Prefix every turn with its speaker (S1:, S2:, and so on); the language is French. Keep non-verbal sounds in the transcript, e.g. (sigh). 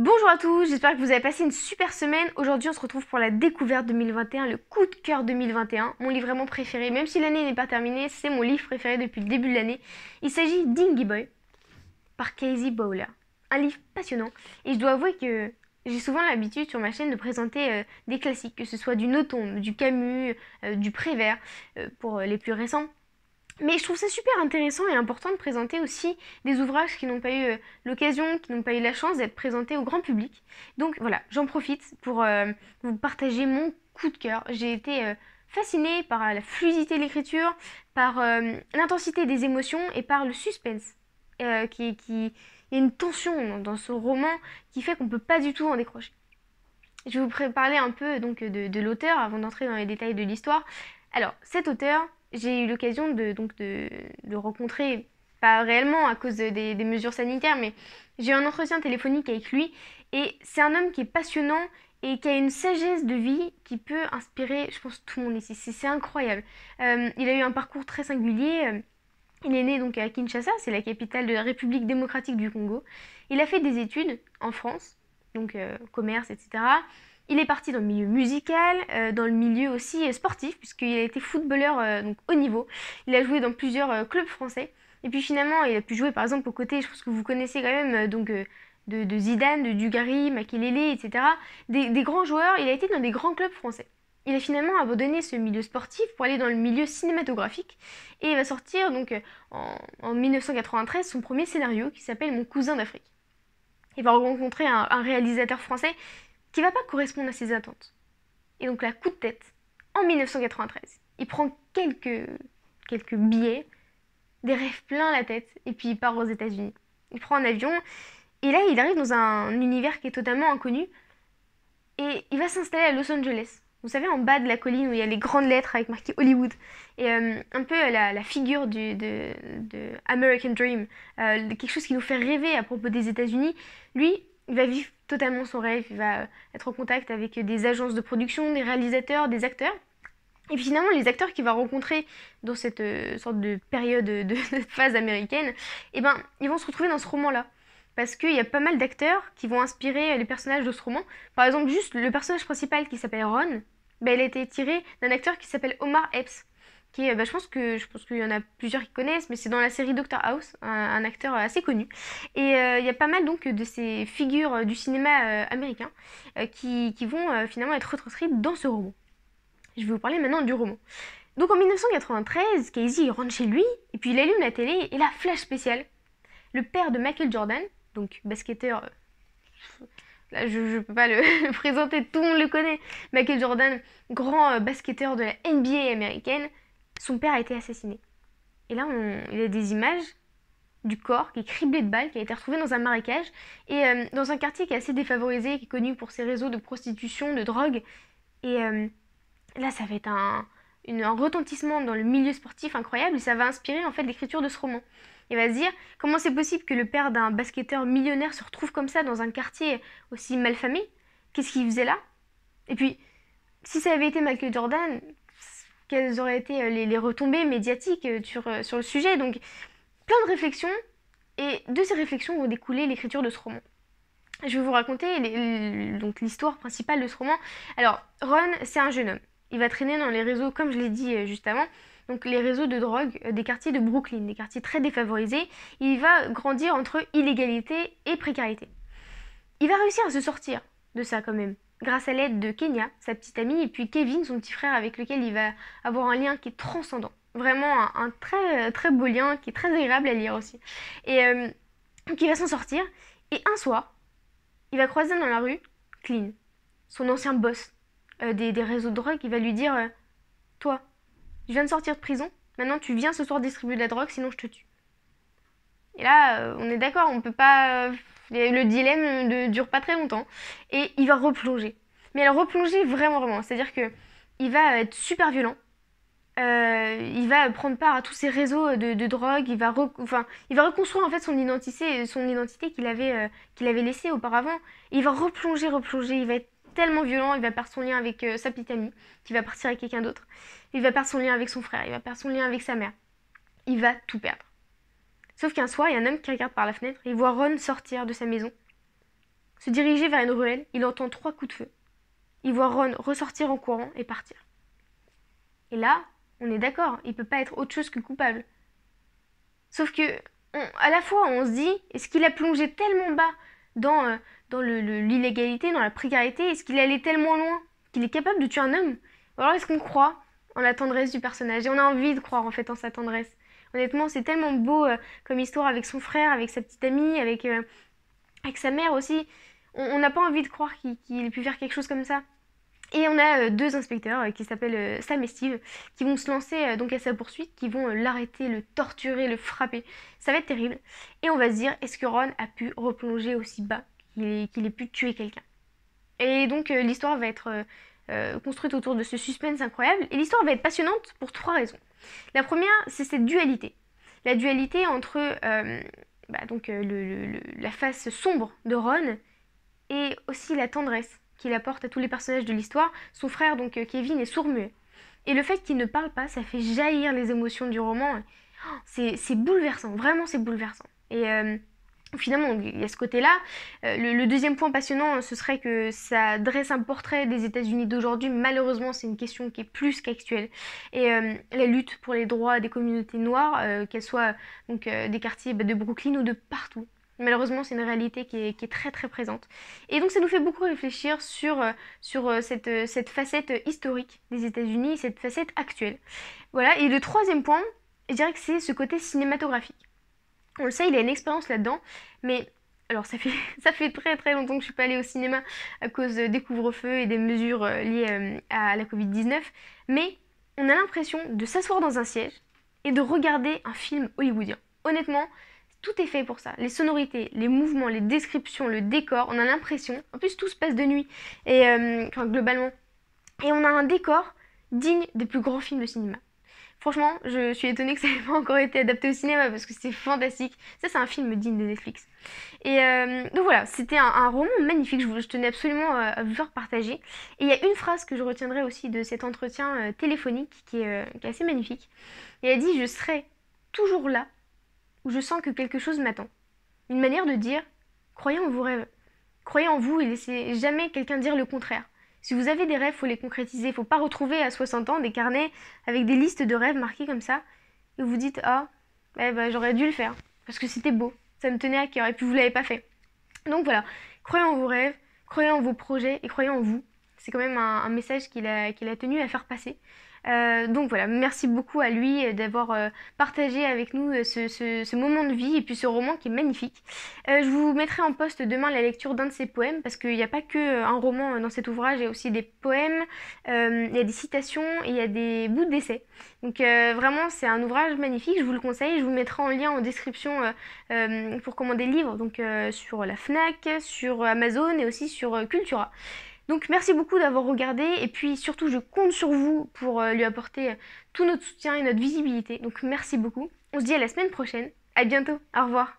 S1: Bonjour à tous, j'espère que vous avez passé une super semaine. Aujourd'hui, on se retrouve pour la découverte 2021, le coup de cœur 2021, mon livre vraiment préféré. Même si l'année n'est pas terminée, c'est mon livre préféré depuis le début de l'année. Il s'agit d'Ingy Boy par Casey Bowler. Un livre passionnant et je dois avouer que j'ai souvent l'habitude sur ma chaîne de présenter euh, des classiques, que ce soit du noton, du Camus, euh, du Prévert, euh, pour les plus récents. Mais je trouve ça super intéressant et important de présenter aussi des ouvrages qui n'ont pas eu euh, l'occasion, qui n'ont pas eu la chance d'être présentés au grand public. Donc voilà, j'en profite pour euh, vous partager mon coup de cœur. J'ai été euh, fascinée par la fluidité de l'écriture, par l'intensité des émotions et par le suspense. qui, qui... Il y a une tension dans, ce roman qui fait qu'on ne peut pas du tout en décrocher. Je vais vous parler un peu donc, de l'auteur avant d'entrer dans les détails de l'histoire. Alors, cet auteur, j'ai eu l'occasion de, donc de, de, rencontrer, pas réellement à cause des, mesures sanitaires, mais j'ai eu un entretien téléphonique avec lui. Et c'est un homme qui est passionnant et qui a une sagesse de vie qui peut inspirer, je pense, tout le monde ici. C'est incroyable. Euh, il a eu un parcours très singulier. Euh, il est né donc à Kinshasa, c'est la capitale de la République démocratique du Congo. Il a fait des études en France, donc euh, commerce, etc. Il est parti dans le milieu musical, euh, dans le milieu aussi euh, sportif, puisqu'il a été footballeur euh, donc, au niveau. Il a joué dans plusieurs clubs français. Et puis finalement, il a pu jouer par exemple aux côtés, je pense que vous connaissez quand même, donc, de, Zidane, de Dugarry, Makelele, etc. Des, grands joueurs, il a été dans des grands clubs français. Il a finalement abandonné ce milieu sportif pour aller dans le milieu cinématographique et il va sortir donc en, 1993 son premier scénario qui s'appelle Mon cousin d'Afrique. Il va rencontrer un, un réalisateur français qui ne va pas correspondre à ses attentes. Et donc là, coup de tête, en 1993, il prend quelques, quelques billets, des rêves plein la tête, et puis il part aux États-Unis. Il prend un avion, et là, il arrive dans un univers qui est totalement inconnu, et il va s'installer à Los Angeles. Vous savez, en bas de la colline où il y a les grandes lettres avec marqué Hollywood. Et euh, un peu la, figure du, de, American Dream, euh, quelque chose qui nous fait rêver à propos des États-Unis. Lui, il va vivre totalement son rêve, il va euh, être en contact avec euh, des agences de production, des réalisateurs, des acteurs. Et finalement, les acteurs qu'il va rencontrer dans cette euh, sorte de période (laughs) de, phase américaine, eh ben, ils vont se retrouver dans ce roman-là. Parce qu'il y a pas mal d'acteurs qui vont inspirer les personnages de ce roman. Par exemple, juste le personnage principal qui s'appelle Ron, ben, il a été tiré d'un acteur qui s'appelle Omar Epps qui bah, je pense que je pense qu'il y en a plusieurs qui connaissent, mais c'est dans la série Doctor House, un, acteur euh, assez connu. Et euh, il y a pas mal donc de ces figures euh, du cinéma américain qui, vont finalement être retranscrites dans ce roman. Je vais vous parler maintenant du roman. Donc en 1993, Casey rentre chez lui, et puis il allume la télé et la flash spéciale. Le père de Michael Jordan, donc basketteur. là, je ne peux pas (laughs) le, présenter, tout le monde le connaît. Michael Jordan, grand basketteur de la NBA américaine, son père a été assassiné. Et là, il y a des images du corps qui est criblé de balles, qui a été retrouvé dans un marécage, et euh, dans un quartier qui est assez défavorisé, qui est connu pour ses réseaux de prostitution, de drogue. Et euh, là, ça va être un, retentissement dans le milieu sportif incroyable, et ça va inspirer en fait l'écriture de ce roman. Il va se dire comment c'est possible que le père d'un basketteur millionnaire se retrouve comme ça dans un quartier aussi malfamé Qu'est-ce qu'il faisait là Et puis, si ça avait été Michael Jordan, quelles auraient été euh, les, retombées médiatiques euh, sur, euh, sur le sujet. Donc, plein de réflexions, et de ces réflexions ont découler l'écriture de ce roman. Je vais vous raconter donc l'histoire principale de ce roman. Alors, Ron, c'est un jeune homme. Il va traîner dans les réseaux, comme je l'ai dit juste avant, donc les réseaux de drogue des quartiers de Brooklyn, des quartiers très défavorisés. Il va grandir entre illégalité et précarité. Il va réussir à se sortir de ça quand même grâce à l'aide de Kenya, sa petite amie, et puis Kevin, son petit frère avec lequel il va avoir un lien qui est transcendant. Vraiment un, très, très beau lien qui est très agréable à lire aussi. Et donc euh, il va s'en sortir. Et un soir, il va croiser dans la rue Clean, son ancien boss euh, des, réseaux de drogue. qui va lui dire euh, Toi, je viens de sortir de prison. Maintenant, tu viens ce soir distribuer de la drogue, sinon je te tue. Et là, on est d'accord, on peut pas le dilemme ne dure pas très longtemps. Et il va replonger. Mais elle replonger vraiment, vraiment. C'est-à-dire que il va être super violent. Euh, il va prendre part à tous ces réseaux de, drogue. Il va, enfin, il va reconstruire en fait son identité, son identité qu'il avait, euh, qu'il avait laissée auparavant. il va replonger, replonger. Il va être tellement violent, il va perdre son lien avec euh, sa petite amie, qui va partir avec quelqu'un d'autre. Il va perdre son lien avec son frère, il va perdre son lien avec sa mère. Il va tout perdre. Sauf qu'un soir, il y a un homme qui regarde par la fenêtre, il voit Ron sortir de sa maison, se diriger vers une ruelle, il entend trois coups de feu. Il voit Ron ressortir en courant et partir. Et là, on est d'accord, il peut pas être autre chose que coupable. Sauf que, à la fois, on se dit, est-ce qu'il a plongé tellement bas dans, euh, dans l'illégalité, dans la précarité Est-ce qu'il est allé tellement loin qu'il est capable de tuer un homme Ou alors est-ce qu'on croit en la tendresse du personnage Et on a envie de croire en fait en sa tendresse. Honnêtement, c'est tellement beau euh, comme histoire avec son frère, avec sa petite amie, avec, euh, avec sa mère aussi. On n'a pas envie de croire qu'il ait pu faire quelque chose comme ça. Et on a euh, deux inspecteurs qui s'appellent Sam et Steve qui vont se lancer donc à sa poursuite, qui vont l'arrêter, le torturer, le frapper. Ça va être terrible. Et on va se dire, est-ce que Ron a pu replonger aussi bas qu'il ait, pu tuer quelqu'un Et donc l'histoire va être construite autour de ce suspense incroyable. Et l'histoire va être passionnante pour trois raisons. La première, c'est cette dualité. La dualité entre euh, bah, donc, euh, la face sombre de Ron et aussi la tendresse qu'il apporte à tous les personnages de l'histoire. Son frère, donc euh, Kevin, est sourd-muet. Et le fait qu'il ne parle pas, ça fait jaillir les émotions du roman. Oh, c'est bouleversant, vraiment c'est bouleversant. Et Finalement, il y a ce côté-là. Euh, le, deuxième point passionnant, ce serait que ça dresse un portrait des États-Unis d'aujourd'hui. Malheureusement, c'est une question qui est plus qu'actuelle. Et euh, la lutte pour les droits des communautés noires, euh, qu'elles soient donc, des quartiers bah, de Brooklyn ou de partout, Malheureusement, c'est une réalité qui est, qui est, très très présente. Et donc ça nous fait beaucoup réfléchir sur, sur cette, cette facette historique des États-Unis, cette facette actuelle. Voilà, et le troisième point, je dirais que c'est ce côté cinématographique. On le sait, il a une expérience là-dedans, mais alors ça fait, (laughs) ça fait très très longtemps que je suis pas allée au cinéma à cause des couvre-feux et des mesures euh, liées euh, à la Covid-19, mais on a l'impression de s'asseoir dans un siège et de regarder un film hollywoodien. Honnêtement, tout est fait pour ça. Les sonorités, les mouvements, les descriptions, le décor, on a l'impression. En plus, tout se passe de nuit, et euh, globalement. Et on a un décor digne des plus grands films de cinéma. Franchement, je suis étonnée que ça n'ait pas encore été adapté au cinéma parce que c'est fantastique. Ça, c'est un film digne de Netflix. Et euh, donc voilà, c'était un, roman magnifique. Je, tenais absolument euh, à vous faire partager. Et il y a une phrase que je retiendrai aussi de cet entretien euh, téléphonique qui est, assez magnifique. Il a dit Je serai toujours là où je sens que quelque chose m'attend. Une manière de dire Croyez en vos rêves, croyez en vous et laissez jamais quelqu'un dire le contraire. Si vous avez des rêves, faut les concrétiser. Faut pas retrouver à 60 ans des carnets avec des listes de rêves marquées comme ça. Et vous dites ah, eh ben, j'aurais dû le faire parce que c'était beau, ça me tenait à cœur et puis vous l'avez pas fait. Donc voilà, croyez en vos rêves, croyez en vos projets et croyez en vous. C'est quand même un, message qu'il a tenu à faire passer. Euh, donc voilà, merci beaucoup à lui euh, d'avoir euh, partagé avec nous ce, moment de vie et puis ce roman qui est magnifique. je vous mettrai en poste demain la lecture d'un de ses poèmes parce qu'il n'y a pas que un roman dans cet ouvrage, il y a aussi des poèmes, il y a des citations et il y a des bouts d'essais. Donc vraiment c'est un ouvrage magnifique, je vous le conseille, je vous mettrai en lien en description pour commander le livre, donc sur la FNAC, sur Amazon et aussi sur Cultura. Donc merci beaucoup d'avoir regardé et puis surtout je compte sur vous pour euh, lui apporter euh, tout notre soutien et notre visibilité. Donc merci beaucoup. On se dit à la semaine prochaine. À bientôt. Au revoir.